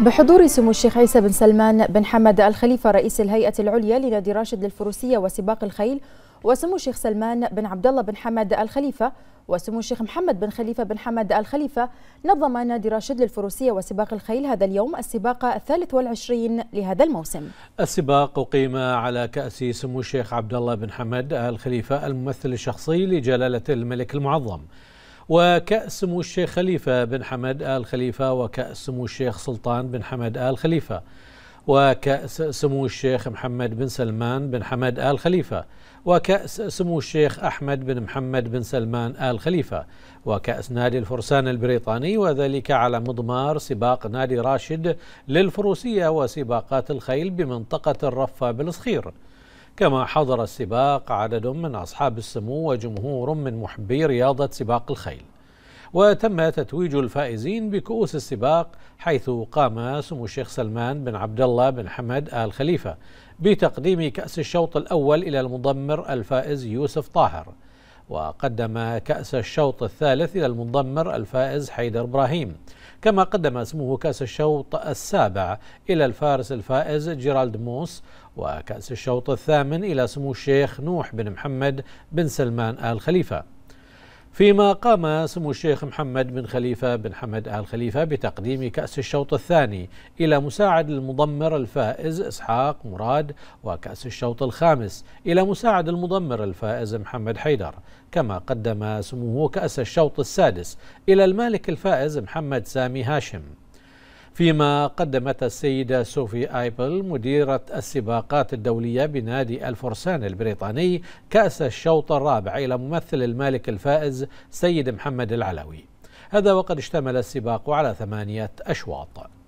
بحضور سمو الشيخ عيسى بن سلمان بن حمد الخليفة رئيس الهيئة العليا لنادي راشد للفروسية وسباق الخيل وسمو الشيخ سلمان بن عبد الله بن حمد الخليفة وسمو الشيخ محمد بن خليفة بن حمد الخليفة نظم نادي راشد للفروسية وسباق الخيل هذا اليوم السباق الثالث والعشرين لهذا الموسم السباق أقيم على كأس سمو الشيخ عبد الله بن حمد الخليفة الممثل الشخصي لجلالة الملك المعظم وكأس سمو الشيخ خليفة بن حمد آل خليفة وكأس سمو الشيخ سلطان بن حمد آل خليفة وكأس سمو الشيخ محمد بن سلمان بن حمد آل خليفة وكأس سمو الشيخ أحمد بن محمد بن سلمان آل خليفة وكأس نادي الفرسان البريطاني وذلك على مضمار سباق نادي راشد للفروسية وسباقات الخيل بمنطقة الرفة بالصخير كما حضر السباق عدد من أصحاب السمو وجمهور من محبي رياضة سباق الخيل وتم تتويج الفائزين بكؤوس السباق حيث قام سمو الشيخ سلمان بن عبد الله بن حمد آل خليفة بتقديم كأس الشوط الأول إلى المضمر الفائز يوسف طاهر وقدم كأس الشوط الثالث إلى المضمر الفائز حيدر إبراهيم كما قدم اسمه كأس الشوط السابع إلى الفارس الفائز جيرالد موس وكأس الشوط الثامن إلى سمو الشيخ نوح بن محمد بن سلمان آل خليفة فيما قام سمو الشيخ محمد بن خليفة بن حمد آل خليفة بتقديم كأس الشوط الثاني إلى مساعد المضمر الفائز إسحاق مراد وكأس الشوط الخامس إلى مساعد المضمر الفائز محمد حيدر كما قدم سموه كأس الشوط السادس إلى المالك الفائز محمد سامي هاشم فيما قدمت السيدة صوفي آيبل مديرة السباقات الدولية بنادي الفرسان البريطاني كأس الشوط الرابع إلى ممثل المالك الفائز سيد محمد العلوي هذا وقد اشتمل السباق على ثمانية أشواط